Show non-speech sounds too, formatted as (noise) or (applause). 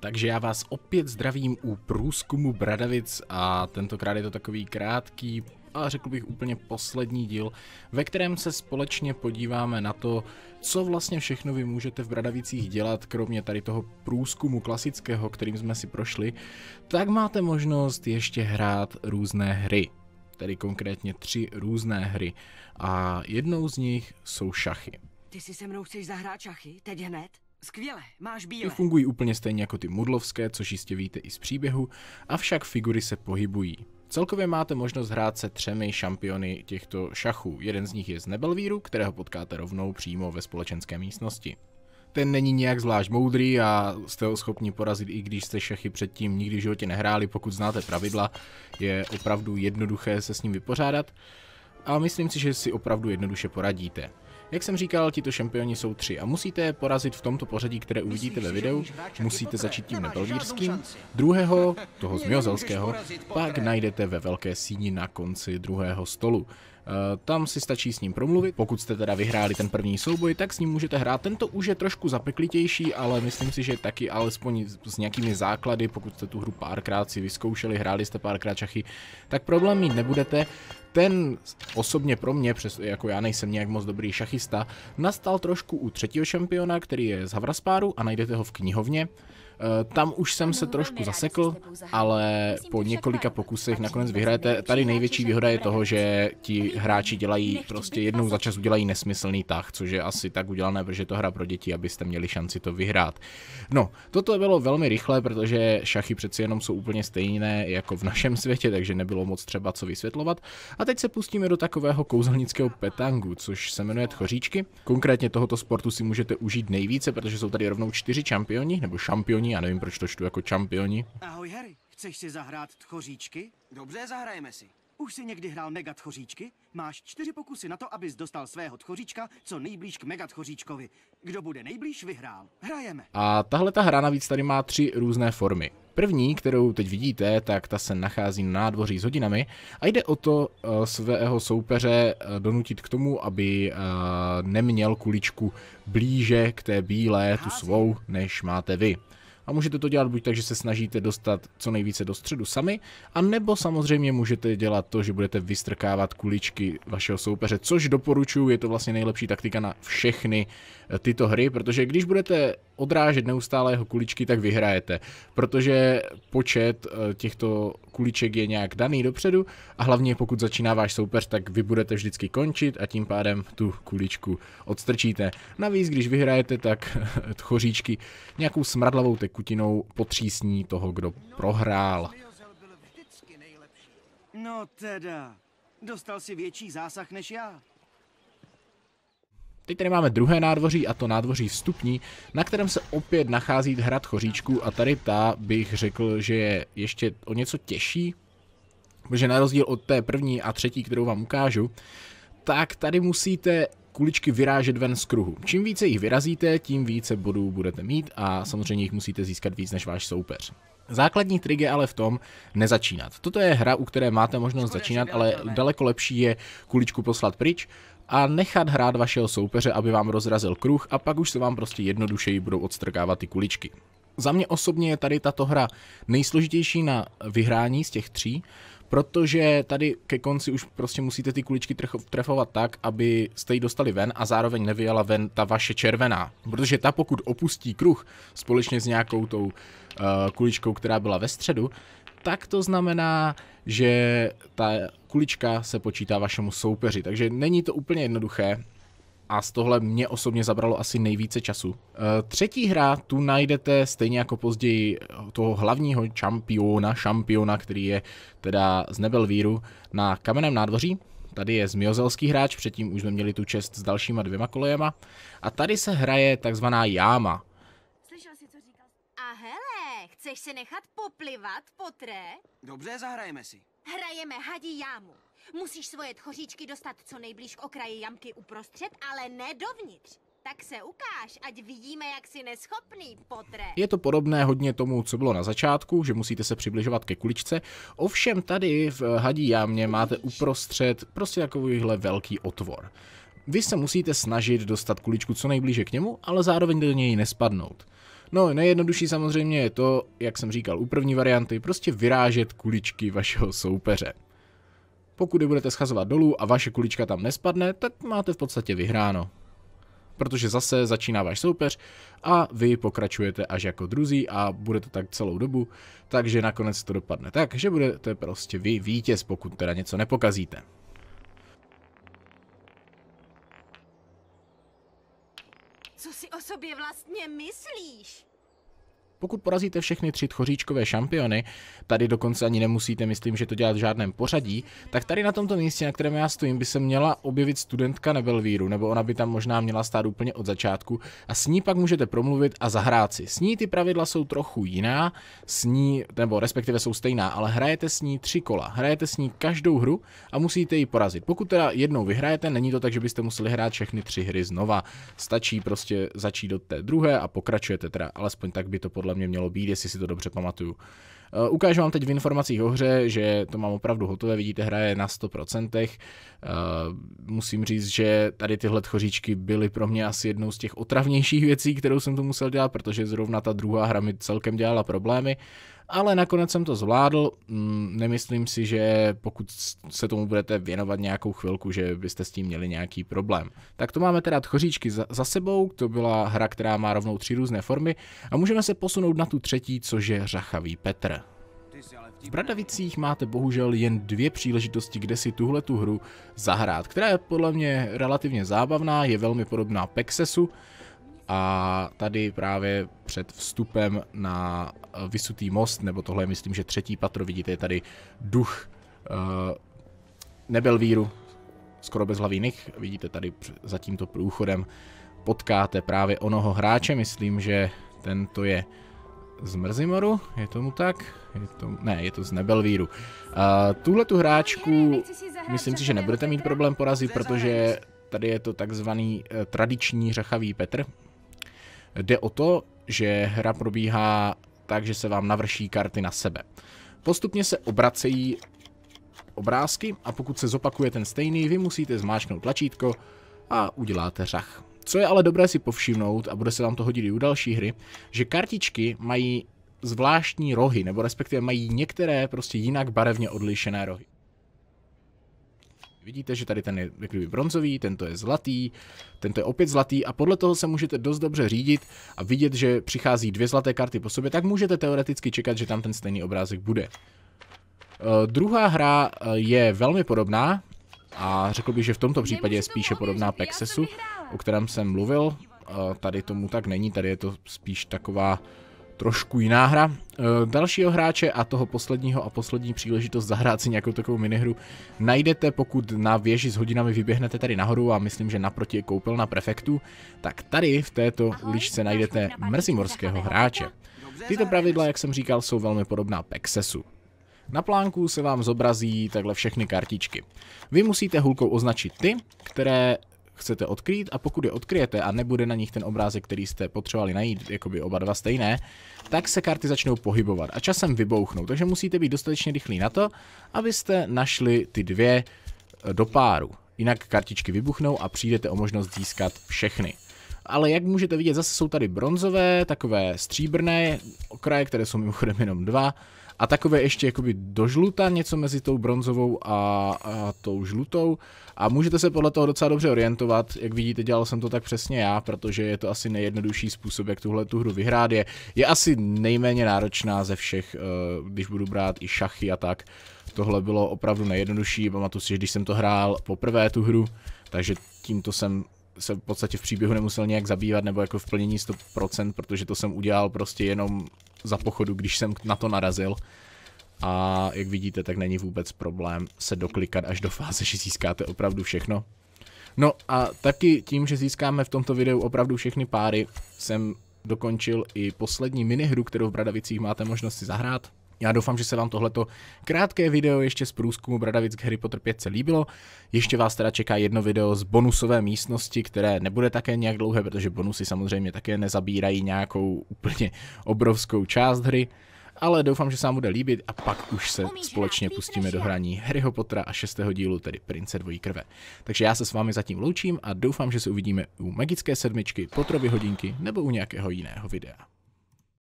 Takže já vás opět zdravím u průzkumu Bradavic a tentokrát je to takový krátký, ale řekl bych úplně poslední díl, ve kterém se společně podíváme na to, co vlastně všechno vy můžete v Bradavicích dělat, kromě tady toho průzkumu klasického, kterým jsme si prošli, tak máte možnost ještě hrát různé hry. Tedy konkrétně tři různé hry a jednou z nich jsou šachy. Ty si se mnou chceš zahrát šachy? Teď hned? Skvěle, máš bílé. Ty fungují úplně stejně jako ty mudlovské, což jistě víte i z příběhu, avšak figury se pohybují. Celkově máte možnost hrát se třemi šampiony těchto šachů. Jeden z nich je z Nebelvíru, kterého potkáte rovnou přímo ve společenské místnosti. Ten není nějak zvlášť moudrý a jste ho schopni porazit, i když jste šachy předtím nikdy v životě nehráli, pokud znáte pravidla. Je opravdu jednoduché se s ním vypořádat a myslím si, že si opravdu jednoduše poradíte. Jak jsem říkal, tito šampioni jsou tři a musíte je porazit v tomto pořadí, které uvidíte ve videu. Musíte začít tím nepelvírským, druhého, toho zmiozelského, pak najdete ve velké síni na konci druhého stolu. Eh, tam si stačí s ním promluvit. Pokud jste teda vyhráli ten první souboj, tak s ním můžete hrát. Tento už je trošku zapeklitější, ale myslím si, že taky alespoň s nějakými základy, pokud jste tu hru párkrát si vyzkoušeli, hráli jste párkrát šachy, tak problém mít nebudete. Ten osobně pro mě, přes, jako já nejsem nějak moc dobrý šachista, nastal trošku u třetího šampiona, který je z Havraspáru a najdete ho v knihovně. Eh, tam už jsem se trošku zasekl, ale po několika pokusech nakonec vyhrajete. Tady největší výhoda je toho, že ti hráči dělají prostě jednou za čas udělají nesmyslný tah, což je asi tak udělané, protože to hra pro děti, abyste měli šanci to vyhrát. No, toto bylo velmi rychlé, protože šachy přeci jenom jsou úplně stejné jako v našem světě, takže nebylo moc třeba co vysvětlovat. A teď se pustíme do takového kouzelnického petangu, což se jmenuje tchoříčky. Konkrétně tohoto sportu si můžete užít nejvíce, protože jsou tady rovnou čtyři čampioni, nebo šampioni a já nevím, proč to čtu jako čampioni. Ahoj Harry, chceš si zahrát tchoříčky? Dobře, zahrajeme si. Už si někdy hrál mega tchoříčky? Máš čtyři pokusy na to, abys dostal svého tchoříčka co nejblíž k mega tchoříčkovi. Kdo bude nejblíž, vyhrál. Hrajeme. A tahle ta hra navíc tady má tři různé formy. První, kterou teď vidíte, tak ta se nachází na nádvoří s hodinami a jde o to eh, svého soupeře eh, donutit k tomu, aby eh, neměl kuličku blíže k té bílé, tu svou, než máte vy. A můžete to dělat buď tak, že se snažíte dostat co nejvíce do středu sami, a nebo samozřejmě můžete dělat to, že budete vystrkávat kuličky vašeho soupeře, což doporučuji, je to vlastně nejlepší taktika na všechny eh, tyto hry, protože když budete odrážet neustále jeho kuličky, tak vyhrajete, protože počet eh, těchto kuliček je nějak daný dopředu a hlavně pokud začíná váš soupeř, tak vy budete vždycky končit a tím pádem tu kuličku odstrčíte. Navíc, když vyhrajete, tak (laughs) tchoříčky nějakou smradlavou tekutinou potřísní toho, kdo prohrál. No teda, dostal si větší zásah než já. Teď tady máme druhé nádvoří a to nádvoří vstupní, na kterém se opět nachází hrad Choříčků a tady ta bych řekl, že je ještě o něco těžší, protože na rozdíl od té první a třetí, kterou vám ukážu, tak tady musíte kuličky vyrážet ven z kruhu. Čím více jich vyrazíte, tím více bodů budete mít a samozřejmě jich musíte získat víc než váš soupeř. Základní trik je ale v tom nezačínat. Toto je hra, u které máte možnost začínat, ale daleko lepší je kuličku poslat pryč a nechat hrát vašeho soupeře, aby vám rozrazil kruh a pak už se vám prostě jednodušeji budou odstrkávat ty kuličky. Za mě osobně je tady tato hra nejsložitější na vyhrání z těch tří, protože tady ke konci už prostě musíte ty kuličky trefovat tak, aby jste ji dostali ven a zároveň nevyjela ven ta vaše červená. Protože ta pokud opustí kruh společně s nějakou tou uh, kuličkou, která byla ve středu, tak to znamená, že ta kulička se počítá vašemu soupeři. Takže není to úplně jednoduché a z tohle mě osobně zabralo asi nejvíce času. E, třetí hra tu najdete stejně jako později toho hlavního čampiona, šampiona, který je teda z Nebelvíru na kamenném nádvoří. Tady je zmiozelský hráč, předtím už jsme měli tu čest s dalšíma dvěma kolejema. A tady se hraje takzvaná jáma. Chceš se nechat poplivat, potré? Dobře, zahrajeme si. Hrajeme hadí jámu. Musíš svoje tchoříčky dostat co nejblíž k okraji jamky uprostřed, ale ne dovnitř. Tak se ukáž, ať vidíme, jak si neschopný, potré. Je to podobné hodně tomu, co bylo na začátku, že musíte se přibližovat ke kuličce. Ovšem tady v hadí jámě máte uprostřed prostě takovýhle velký otvor. Vy se musíte snažit dostat kuličku co nejblíže k němu, ale zároveň do něj nespadnout. No, nejjednodušší samozřejmě je to, jak jsem říkal u první varianty, prostě vyrážet kuličky vašeho soupeře. Pokud je budete schazovat dolů a vaše kulička tam nespadne, tak máte v podstatě vyhráno. Protože zase začíná váš soupeř a vy pokračujete až jako druzí a budete tak celou dobu, takže nakonec to dopadne tak, že budete prostě vy vítěz, pokud teda něco nepokazíte. vlastně myslíš? Pokud porazíte všechny tři tchoříčkové šampiony, tady dokonce ani nemusíte, myslím, že to dělat v žádném pořadí, tak tady na tomto místě, na kterém já stojím, by se měla objevit studentka Nebelvíru, nebo ona by tam možná měla stát úplně od začátku a s ní pak můžete promluvit a zahrát si. S ní ty pravidla jsou trochu jiná, s ní, nebo respektive jsou stejná, ale hrajete s ní tři kola, hrajete s ní každou hru a musíte ji porazit. Pokud teda jednou vyhrajete, není to tak, že byste museli hrát všechny tři hry znova, stačí prostě začít do té druhé a pokračujete teda, alespoň tak by to podle podle mě mělo být, jestli si to dobře pamatuju. Eh, ukážu vám teď v informacích o hře, že to mám opravdu hotové, vidíte, hra je na 100%. Eh, musím říct, že tady tyhle tchoříčky byly pro mě asi jednou z těch otravnějších věcí, kterou jsem tu musel dělat, protože zrovna ta druhá hra mi celkem dělala problémy ale nakonec jsem to zvládl. Mm, nemyslím si, že pokud se tomu budete věnovat nějakou chvilku, že byste s tím měli nějaký problém. Tak to máme teda tchoříčky za, za sebou, to byla hra, která má rovnou tři různé formy a můžeme se posunout na tu třetí, což je Řachavý Petr. V Bradavicích máte bohužel jen dvě příležitosti, kde si tuhle tu hru zahrát, která je podle mě relativně zábavná, je velmi podobná Pexesu a tady právě před vstupem na Eh, vysutý most, nebo tohle je myslím, že třetí patro, vidíte, je tady duch eh, nebyl víru, skoro bez hlavínek, vidíte tady za tímto průchodem, potkáte právě onoho hráče, myslím, že tento je z Mrzimoru, je tomu tak? Je to, ne, je to z Nebelvíru. Uh, eh, Tuhle tu hráčku, myslím si, že nebudete mít problém porazit, protože tady je to takzvaný tradiční řachavý Petr. Jde o to, že hra probíhá tak, že se vám navrší karty na sebe. Postupně se obracejí obrázky a pokud se zopakuje ten stejný, vy musíte zmáčknout tlačítko a uděláte řach. Co je ale dobré si povšimnout, a bude se vám to hodit i u další hry, že kartičky mají zvláštní rohy, nebo respektive mají některé prostě jinak barevně odlišené rohy. Vidíte, že tady ten je kdyby bronzový, tento je zlatý, tento je opět zlatý a podle toho se můžete dost dobře řídit a vidět, že přichází dvě zlaté karty po sobě, tak můžete teoreticky čekat, že tam ten stejný obrázek bude. Uh, druhá hra eh, je velmi podobná a řekl bych, že v tomto případě je spíše podobná Pexesu, o kterém jsem mluvil. Uh, tady tomu tak není, tady je to spíš taková trošku jiná hra. E, dalšího hráče a toho posledního a poslední příležitost zahrát si nějakou takovou minihru najdete, pokud na věži s hodinami vyběhnete tady nahoru a myslím, že naproti je na prefektu, tak tady v této uličce najdete mrzimorského hráče. Tyto pravidla, jak jsem říkal, jsou velmi podobná Pexesu. Na plánku se vám zobrazí takhle všechny kartičky. Vy musíte hulkou označit ty, které chcete odkrýt a pokud je odkryjete a nebude na nich ten obrázek, který jste potřebovali najít, jakoby oba dva stejné, tak se karty začnou pohybovat a časem vybouchnou, takže musíte být dostatečně rychlí na to, abyste našli ty dvě do páru. Jinak kartičky vybuchnou a přijdete o možnost získat všechny ale jak můžete vidět, zase jsou tady bronzové, takové stříbrné okraje, které jsou mimochodem jenom dva, a takové ještě jakoby do žluta, něco mezi tou bronzovou a, a tou žlutou. A můžete se podle toho docela dobře orientovat. Jak vidíte, dělal jsem to tak přesně já, protože je to asi nejjednodušší způsob, jak tuhle tu hru vyhrát. Je, je asi nejméně náročná ze všech, eh, když budu brát i šachy a tak. Tohle bylo opravdu nejjednodušší. Pamatuju si, že když jsem to hrál poprvé tu hru, takže tímto jsem se v podstatě v příběhu nemusel nějak zabývat, nebo jako v plnění 100%, protože to jsem udělal prostě jenom za pochodu, když jsem na to narazil. A jak vidíte, tak není vůbec problém se doklikat až do fáze, že získáte opravdu všechno. No a taky tím, že získáme v tomto videu opravdu všechny páry, jsem dokončil i poslední minihru, kterou v Bradavicích máte možnost si zahrát. Já doufám, že se vám tohleto krátké video ještě z průzkumu Bradavic k Harry Potter 5 se líbilo. Ještě vás teda čeká jedno video z bonusové místnosti, které nebude také nějak dlouhé, protože bonusy samozřejmě také nezabírají nějakou úplně obrovskou část hry. Ale doufám, že se vám bude líbit a pak už se společně pustíme do hraní Harryho Pottera a šestého dílu, tedy Prince dvojí krve. Takže já se s vámi zatím loučím a doufám, že se uvidíme u Magické sedmičky, Potrovy hodinky nebo u nějakého jiného videa.